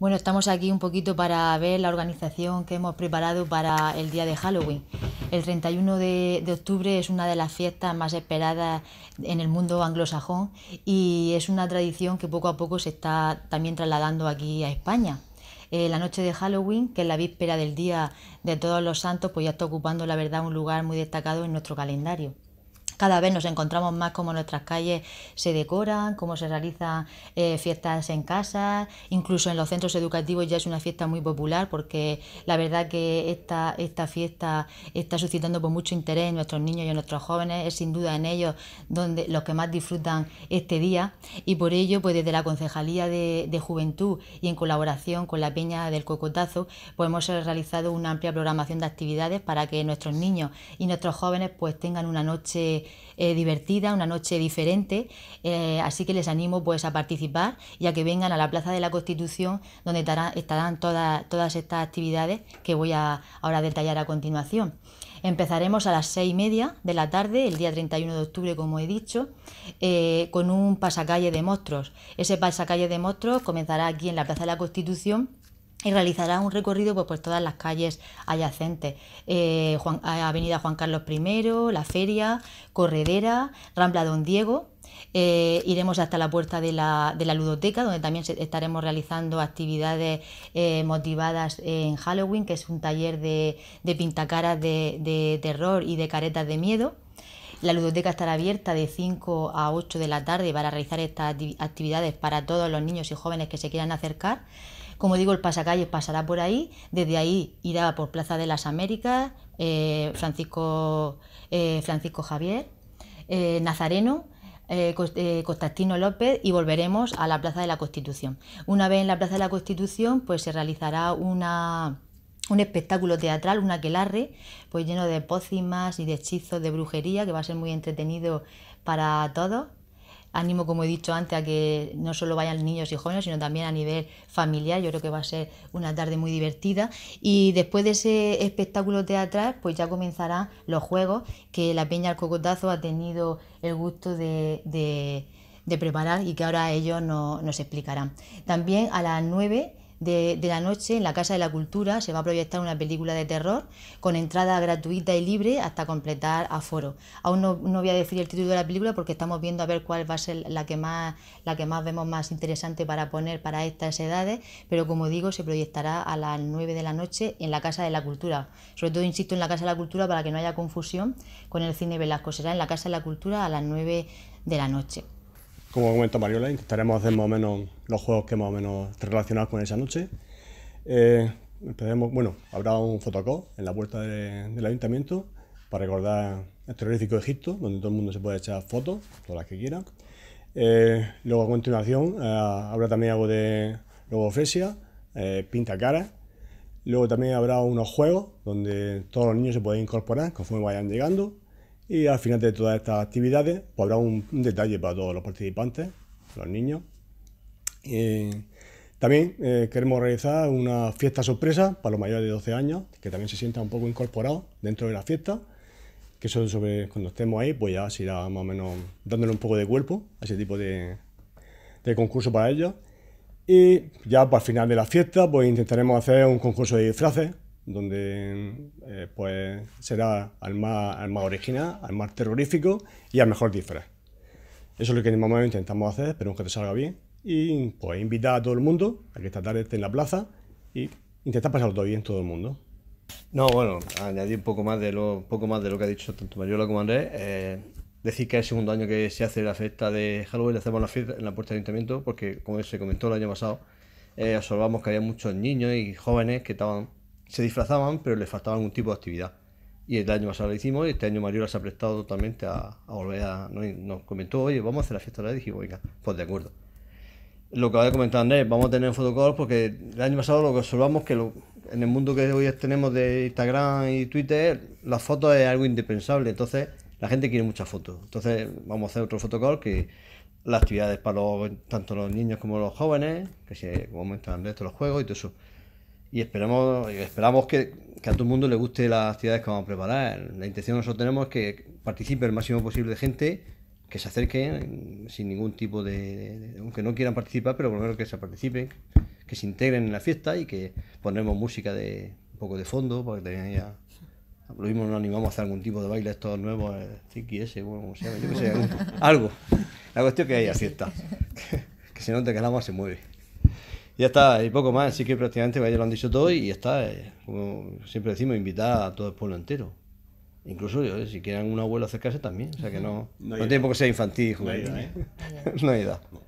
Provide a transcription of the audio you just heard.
Bueno, estamos aquí un poquito para ver la organización que hemos preparado para el día de Halloween. El 31 de, octubre es una de las fiestas más esperadas en el mundo anglosajón y es una tradición que poco a poco se está también trasladando aquí a España. Eh, la noche de Halloween, que es la víspera del Día de Todos los Santos, pues ya está ocupando, la verdad, un lugar muy destacado en nuestro calendario. Cada vez nos encontramos más cómo nuestras calles se decoran, cómo se realizan eh, fiestas en casa, incluso en los centros educativos ya es una fiesta muy popular porque la verdad que esta, esta fiesta está suscitando pues mucho interés en nuestros niños y en nuestros jóvenes, es sin duda en ellos donde los que más disfrutan este día y por ello pues desde la Concejalía de, Juventud y en colaboración con la Peña del Cocotazo podemos hemos realizado una amplia programación de actividades para que nuestros niños y nuestros jóvenes pues tengan una noche eh, divertida, una noche diferente, eh, así que les animo pues a participar y a que vengan a la Plaza de la Constitución donde estarán, todas, todas estas actividades que voy a ahora detallar a continuación. Empezaremos a las seis y media de la tarde, el día 31 de octubre, como he dicho, eh, con un pasacalle de monstruos. Ese pasacalle de monstruos comenzará aquí en la Plaza de la Constitución y realizará un recorrido pues, por todas las calles adyacentes, eh, eh, Avenida Juan Carlos I, La Feria, Corredera, Rambla Don Diego. Eh, iremos hasta la puerta de la, de la ludoteca, donde también estaremos realizando actividades motivadas en Halloween, que es un taller de, pintacaras de, de terror y de caretas de miedo. La ludoteca estará abierta de 5 a 8 de la tarde para realizar estas actividades para todos los niños y jóvenes que se quieran acercar. Como digo, el pasacalles pasará por ahí, desde ahí irá por Plaza de las Américas, eh, Francisco, eh, Francisco Javier, eh, Nazareno, Constantino López y volveremos a la Plaza de la Constitución. Una vez en la Plaza de la Constitución, pues se realizará un espectáculo teatral, una aquelarre, pues lleno de pócimas y de hechizos de brujería, que va a ser muy entretenido para todos. Ánimo, como he dicho antes, a que no solo vayan niños y jóvenes, sino también a nivel familiar. Yo creo que va a ser una tarde muy divertida. Y después de ese espectáculo teatral, pues ya comenzarán los juegos que la Peña al Cocotazo ha tenido el gusto de, preparar y que ahora ellos nos explicarán. También a las 9 de, la noche en la Casa de la Cultura se va a proyectar una película de terror con entrada gratuita y libre hasta completar aforo. Aún no, voy a decir el título de la película porque estamos viendo a ver cuál va a ser la que más, la que más vemos más interesante para poner para estas edades, pero como digo, se proyectará a las 9 de la noche en la Casa de la Cultura. Sobre todo, insisto, en la Casa de la Cultura para que no haya confusión con el cine Velasco. Será en la Casa de la Cultura a las 9 de la noche como comenta Mariola, intentaremos hacer más o menos los juegos que más o menos relacionados con esa noche. Eh, bueno, habrá un fotocall en la puerta del ayuntamiento para recordar el terrorífico Egipto, donde todo el mundo se puede echar fotos, todas las que quieran. Eh, luego a continuación eh, habrá también algo de logofresia, pinta cara. Luego también habrá unos juegos donde todos los niños se pueden incorporar conforme vayan llegando. Y al final de todas estas actividades pues, habrá un, detalle para todos los participantes, los niños. también eh, queremos realizar una fiesta sorpresa para los mayores de 12 años, que también se sientan un poco incorporados dentro de la fiesta, que eso cuando estemos ahí, pues ya se irá más o menos dándole un poco de cuerpo a ese tipo de, de concurso para ellos. Y ya para el final de la fiesta, pues intentaremos hacer un concurso de disfraces, donde eh, pues será al más, original, al más terrorífico y al mejor disfraz. Eso es lo que en el intentamos hacer, espero que te salga bien. Y pues invitar a todo el mundo a que esta tarde esté en la plaza y intentar pasarlo todo bien todo el mundo. No, bueno, añadir un poco más de lo, poco más de lo que ha dicho tanto Mariola como Andrés. Eh, decir que es el segundo año que se hace la fiesta de Halloween, le hacemos la fiesta en la puerta del ayuntamiento, porque como se comentó el año pasado, eh, observamos que había muchos niños y jóvenes que estaban se disfrazaban, pero les faltaba algún tipo de actividad. Y el año pasado lo hicimos y este año Mariola se ha prestado totalmente a, volver a... Nos, comentó, oye, vamos a hacer la fiesta de la dijimos, oiga, pues de acuerdo. Lo que había comentado comentar Andrés, vamos a tener un fotocall porque el año pasado lo que observamos que en el mundo que hoy tenemos de Instagram y Twitter, las fotos es algo indispensable. Entonces, la gente quiere muchas fotos. Entonces, vamos a hacer otro fotocall que las actividades para los, tanto los niños como los jóvenes, que se comentan estos los juegos y todo eso y esperamos, que, a todo el mundo le guste las actividades que vamos a preparar. La intención que nosotros tenemos es que participe el máximo posible de gente, que se acerquen eh, sin ningún tipo de, aunque no quieran participar, pero por lo menos que se participen, que se integren en la fiesta y que ponemos música de un poco de fondo porque también lo mismo nos animamos a hacer algún tipo de baile estos nuevos, Tiki eh, ese, bueno, como yo que sé, algo. La cuestión es que haya fiesta, que, que se note que el se mueve ya está, y poco más. Así que prácticamente ya lo han dicho todo y está. Eh, como siempre decimos, invitar a todo el pueblo entero. Incluso eh, si quieren un abuelo acercarse también. O sea que no, no, tiene por qué ser infantil, No hay edad. ¿eh?